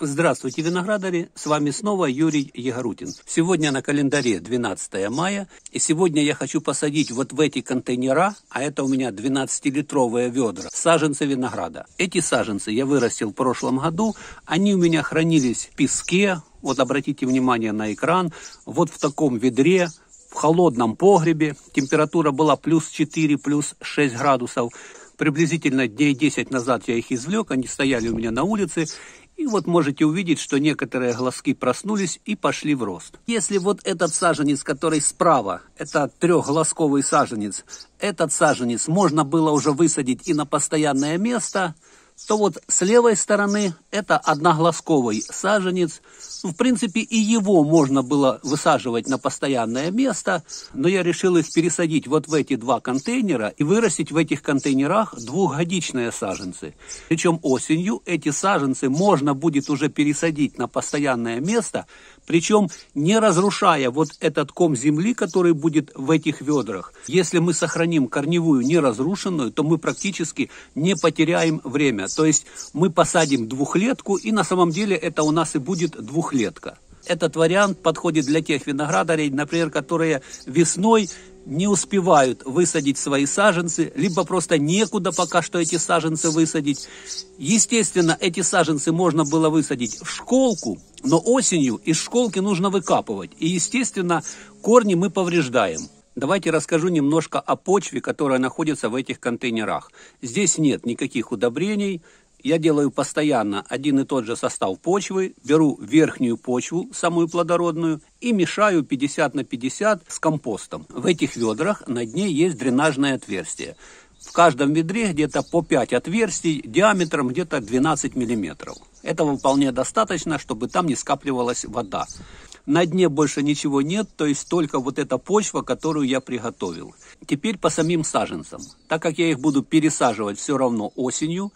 Здравствуйте, виноградари! С вами снова Юрий Егорутин. Сегодня на календаре 12 мая, и сегодня я хочу посадить вот в эти контейнера, а это у меня 12-литровые ведра, саженцы винограда. Эти саженцы я вырастил в прошлом году, они у меня хранились в песке, вот обратите внимание на экран, вот в таком ведре, в холодном погребе, температура была плюс 4, плюс 6 градусов. Приблизительно дней 10 назад я их извлек, они стояли у меня на улице, и вот можете увидеть, что некоторые глазки проснулись и пошли в рост. Если вот этот саженец, который справа, это трехглазковый саженец, этот саженец можно было уже высадить и на постоянное место – то вот с левой стороны это одноглазковый саженец. в принципе, и его можно было высаживать на постоянное место, но я решил их пересадить вот в эти два контейнера и вырастить в этих контейнерах двухгодичные саженцы. Причем осенью эти саженцы можно будет уже пересадить на постоянное место, причем не разрушая вот этот ком земли, который будет в этих ведрах. Если мы сохраним корневую неразрушенную, то мы практически не потеряем время. То есть мы посадим двухлетку, и на самом деле это у нас и будет двухлетка. Этот вариант подходит для тех виноградарей, например, которые весной не успевают высадить свои саженцы, либо просто некуда пока что эти саженцы высадить. Естественно, эти саженцы можно было высадить в школку, но осенью из школки нужно выкапывать. И, естественно, корни мы повреждаем. Давайте расскажу немножко о почве, которая находится в этих контейнерах. Здесь нет никаких удобрений, я делаю постоянно один и тот же состав почвы, беру верхнюю почву, самую плодородную, и мешаю 50 на 50 с компостом. В этих ведрах на дне есть дренажное отверстие. В каждом ведре где-то по 5 отверстий диаметром где-то 12 миллиметров. Этого вполне достаточно, чтобы там не скапливалась вода. На дне больше ничего нет, то есть только вот эта почва, которую я приготовил. Теперь по самим саженцам. Так как я их буду пересаживать все равно осенью,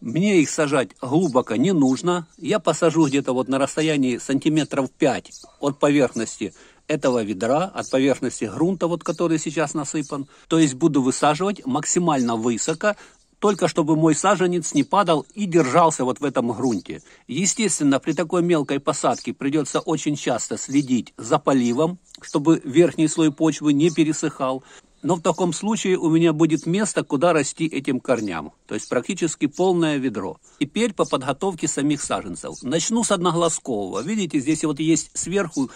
мне их сажать глубоко не нужно. Я посажу где-то вот на расстоянии сантиметров 5 от поверхности этого ведра, от поверхности грунта, вот который сейчас насыпан. То есть буду высаживать максимально высоко, только чтобы мой саженец не падал и держался вот в этом грунте. Естественно, при такой мелкой посадке придется очень часто следить за поливом, чтобы верхний слой почвы не пересыхал. Но в таком случае у меня будет место, куда расти этим корням, то есть практически полное ведро. Теперь по подготовке самих саженцев. Начну с одноглазкового. Видите, здесь вот есть сверху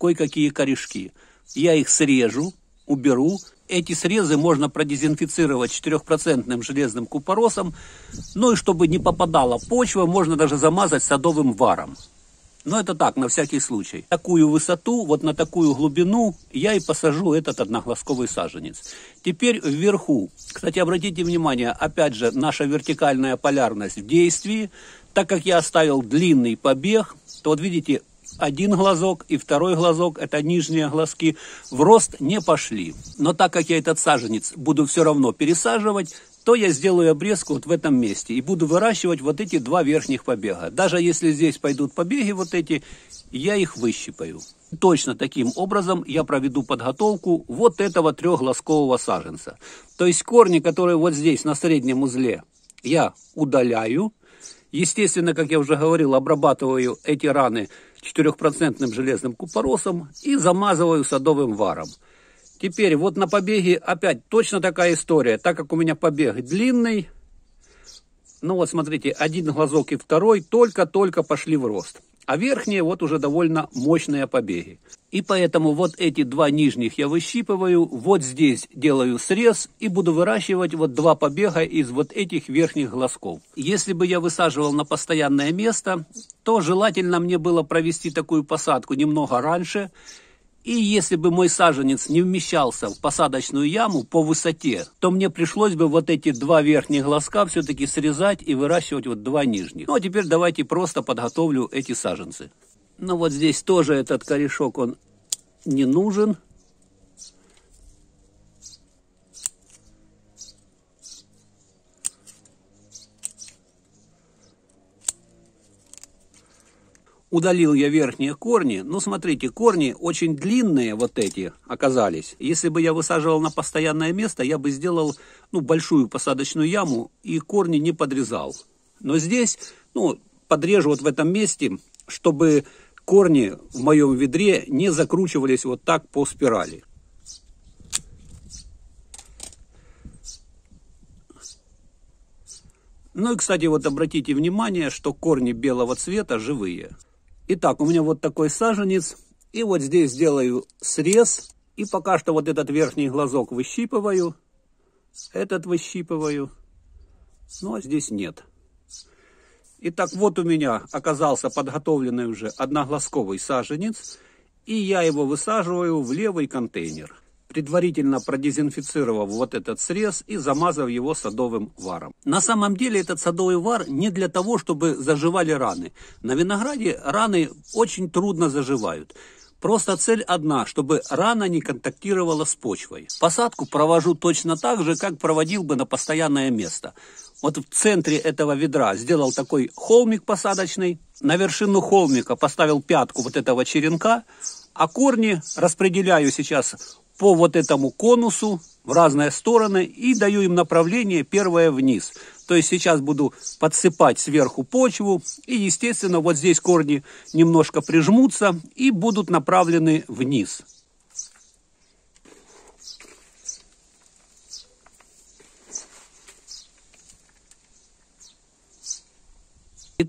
кое-какие корешки. Я их срежу, уберу. Эти срезы можно продезинфицировать 4% железным купоросом. Ну и чтобы не попадала почва, можно даже замазать садовым варом. Но ну, это так, на всякий случай. Такую высоту, вот на такую глубину я и посажу этот одноглазковый саженец. Теперь вверху. Кстати, обратите внимание, опять же, наша вертикальная полярность в действии. Так как я оставил длинный побег, то вот видите, один глазок и второй глазок, это нижние глазки, в рост не пошли. Но так как я этот саженец буду все равно пересаживать, то я сделаю обрезку вот в этом месте и буду выращивать вот эти два верхних побега. Даже если здесь пойдут побеги вот эти, я их выщипаю. Точно таким образом я проведу подготовку вот этого трехглазкового саженца. То есть корни, которые вот здесь на среднем узле, я удаляю. Естественно, как я уже говорил, обрабатываю эти раны 4% железным купоросом и замазываю садовым варом. Теперь вот на побеге опять точно такая история. Так как у меня побег длинный, ну вот смотрите, один глазок и второй только-только пошли в рост. А верхние вот уже довольно мощные побеги. И поэтому вот эти два нижних я выщипываю, вот здесь делаю срез и буду выращивать вот два побега из вот этих верхних глазков. Если бы я высаживал на постоянное место, то желательно мне было провести такую посадку немного раньше, и если бы мой саженец не вмещался в посадочную яму по высоте, то мне пришлось бы вот эти два верхних глазка все-таки срезать и выращивать вот два нижних. Ну а теперь давайте просто подготовлю эти саженцы. Ну вот здесь тоже этот корешок, он не нужен. удалил я верхние корни. Ну, смотрите, корни очень длинные вот эти оказались. Если бы я высаживал на постоянное место, я бы сделал ну, большую посадочную яму и корни не подрезал. Но здесь, ну, подрежу вот в этом месте, чтобы корни в моем ведре не закручивались вот так по спирали. Ну и, кстати, вот обратите внимание, что корни белого цвета живые. Итак, у меня вот такой саженец. И вот здесь сделаю срез. И пока что вот этот верхний глазок выщипываю. Этот выщипываю. ну а здесь нет. Итак, вот у меня оказался подготовленный уже одноглазковый саженец. И я его высаживаю в левый контейнер предварительно продезинфицировав вот этот срез и замазав его садовым варом. На самом деле этот садовый вар не для того, чтобы заживали раны. На винограде раны очень трудно заживают. Просто цель одна, чтобы рана не контактировала с почвой. Посадку провожу точно так же, как проводил бы на постоянное место. Вот в центре этого ведра сделал такой холмик посадочный, на вершину холмика поставил пятку вот этого черенка, а корни распределяю сейчас по вот этому конусу в разные стороны и даю им направление первое вниз. То есть сейчас буду подсыпать сверху почву и, естественно, вот здесь корни немножко прижмутся и будут направлены вниз.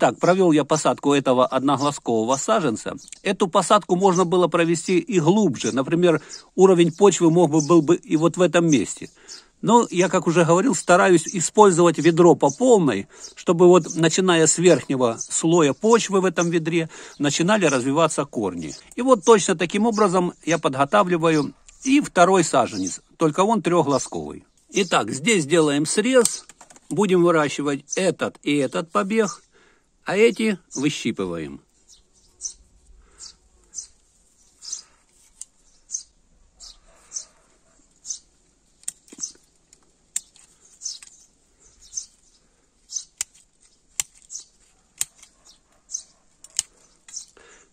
Итак, провел я посадку этого одноглазкового саженца. Эту посадку можно было провести и глубже. Например, уровень почвы мог бы был бы и вот в этом месте. Но я, как уже говорил, стараюсь использовать ведро по полной, чтобы вот начиная с верхнего слоя почвы в этом ведре начинали развиваться корни. И вот точно таким образом я подготавливаю и второй саженец, только он трехглазковый. Итак, здесь делаем срез, будем выращивать этот и этот побег а эти выщипываем.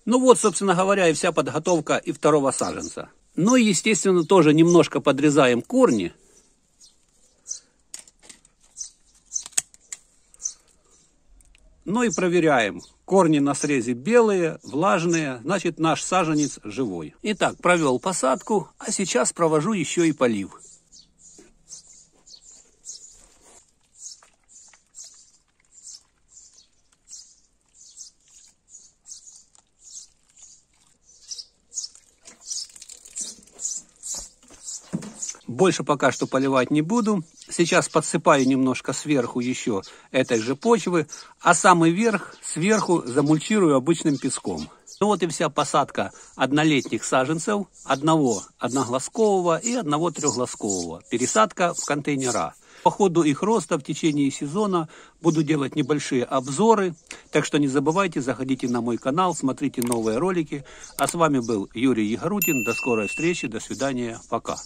Ну вот, собственно говоря, и вся подготовка и второго саженца. Ну и, естественно, тоже немножко подрезаем корни – Ну и проверяем. Корни на срезе белые, влажные, значит наш саженец живой. Итак, провел посадку, а сейчас провожу еще и полив. Больше пока что поливать не буду. Сейчас подсыпаю немножко сверху еще этой же почвы, а самый верх сверху замульчирую обычным песком. Ну вот и вся посадка однолетних саженцев, одного одноглазкового и одного трехглазкового. Пересадка в контейнера. По ходу их роста в течение сезона буду делать небольшие обзоры, так что не забывайте, заходите на мой канал, смотрите новые ролики. А с вами был Юрий Егорутин, до скорой встречи, до свидания, пока.